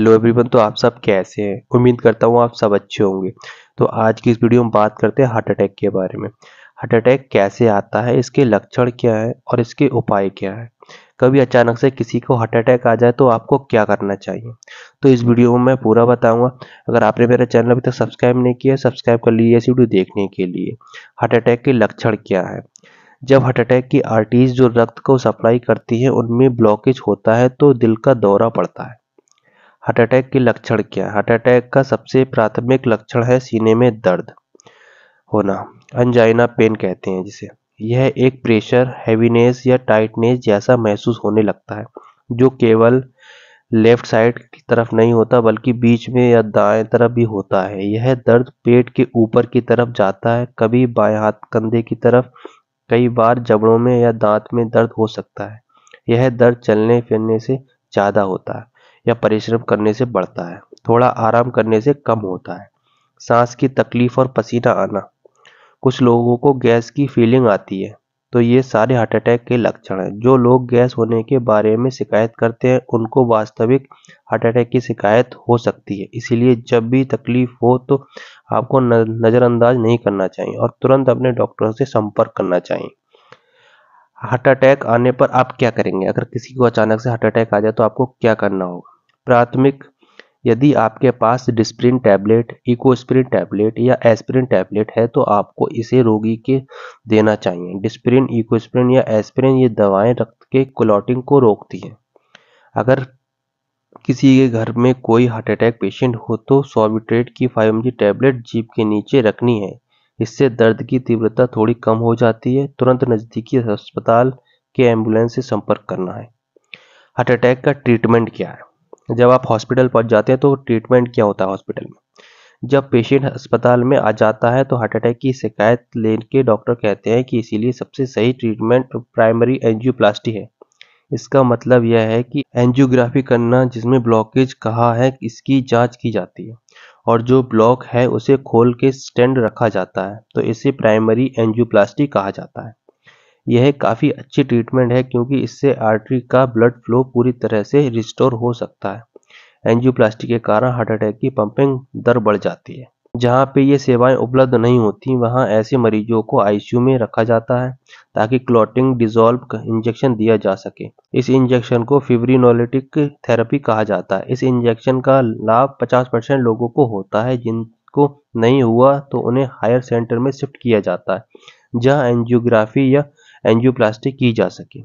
hello everyone तो आप सब कैसे हैं उम्मीद करता हूँ आप सब अच्छे होंगे तो आज की इस वीडियो में बात करते हैं हार्ट अटैक के बारे में हार्ट अटैक कैसे आता है इसके लक्षण क्या है और इसके उपाय क्या है कभी अचानक से किसी को हार्ट अटैक आ जाए तो आपको क्या करना चाहिए तो इस वीडियो में मैं पूरा बताऊंगा अगर आपने मेरा चैनल अभी तक सब्सक्राइब नहीं किया है सब्सक्राइब कर लीजिए इस वीडियो देखने के लिए हार्ट अटैक के लक्षण क्या है जब हार्ट अटैक की आर्टीज जो रक्त को सप्लाई करती है उनमें ब्लॉकेज होता है तो दिल का दौरा पड़ता है हार्ट अटैक के लक्षण क्या है हार्ट अटैक का सबसे प्राथमिक लक्षण है सीने में दर्द होना अनजाइना पेन कहते हैं जिसे यह एक प्रेशर हैवीनेस या टाइटनेस जैसा महसूस होने लगता है जो केवल लेफ्ट साइड की तरफ नहीं होता बल्कि बीच में या दाएं तरफ भी होता है यह दर्द पेट के ऊपर की तरफ जाता है कभी बाएं हाथ कंधे की तरफ कई बार जबड़ों में या दांत में दर्द हो सकता है यह दर्द चलने फिरने से ज़्यादा होता है या परिश्रम करने से बढ़ता है थोड़ा आराम करने से कम होता है सांस की तकलीफ और पसीना आना कुछ लोगों को गैस की फीलिंग आती है तो ये सारे हार्ट अटैक के लक्षण हैं जो लोग गैस होने के बारे में शिकायत करते हैं उनको वास्तविक हार्ट अटैक की शिकायत हो सकती है इसीलिए जब भी तकलीफ हो तो आपको नज़रअंदाज नहीं करना चाहिए और तुरंत अपने डॉक्टर से संपर्क करना चाहिए हार्ट अटैक आने पर आप क्या करेंगे अगर किसी को अचानक से हार्ट अटैक आ जाए तो आपको क्या करना होगा प्राथमिक यदि आपके पास डिस्प्रिन टैबलेट इकोस्प्रिन टैबलेट या एस्प्रिन टैबलेट है तो आपको इसे रोगी के देना चाहिए डिस्प्रिन इकोस्प्रिन या एस्प्रिन ये दवाएं रक्त के क्लॉटिंग को रोकती हैं अगर किसी के घर में कोई हार्ट अटैक पेशेंट हो तो सोविट्रेट की फाइव एम टैबलेट जीप के नीचे रखनी है इससे दर्द की तीव्रता थोड़ी कम हो जाती है तुरंत नज़दीकी अस्पताल के एम्बुलेंस से संपर्क करना है हार्ट अटैक का ट्रीटमेंट क्या है जब आप हॉस्पिटल पहुंच जाते हैं तो ट्रीटमेंट क्या होता है हॉस्पिटल में जब पेशेंट अस्पताल में आ जाता है तो हार्ट अटैक की शिकायत लेके डॉक्टर कहते हैं कि इसीलिए सबसे सही ट्रीटमेंट प्राइमरी एंजियोप्लास्टी है इसका मतलब यह है कि एंजियोग्राफी करना जिसमें ब्लॉकेज कहा है इसकी जांच की जाती है और जो ब्लॉक है उसे खोल के स्टैंड रखा जाता है तो इसे प्राइमरी एंजियोप्लास्टी कहा जाता है यह काफ़ी अच्छी ट्रीटमेंट है क्योंकि इससे आर्टरी का ब्लड फ्लो पूरी तरह से रिस्टोर हो सकता है एंजियोप्लास्टी के कारण हार्ट अटैक की पंपिंग दर बढ़ जाती है जहाँ पे ये सेवाएं उपलब्ध नहीं होती वहाँ ऐसे मरीजों को आईसीयू में रखा जाता है ताकि क्लॉटिंग डिजोल्व इंजेक्शन दिया जा सके इस इंजेक्शन को फिवरिनोलिटिक थेरेपी कहा जाता है इस इंजेक्शन का लाभ 50 परसेंट लोगों को होता है जिनको नहीं हुआ तो उन्हें हायर सेंटर में शिफ्ट किया जाता है जहाँ एंजियोग्राफी या एंजियोप्लास्टी की जा सके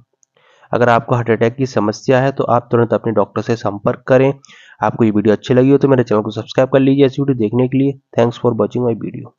अगर आपको हार्ट अटैक की समस्या है तो आप तुरंत अपने डॉक्टर से संपर्क करें आपको ये वीडियो अच्छी लगी हो तो मेरे चैनल को सब्सक्राइब कर लीजिए ऐसी वीडियो देखने के लिए thanks for watching my video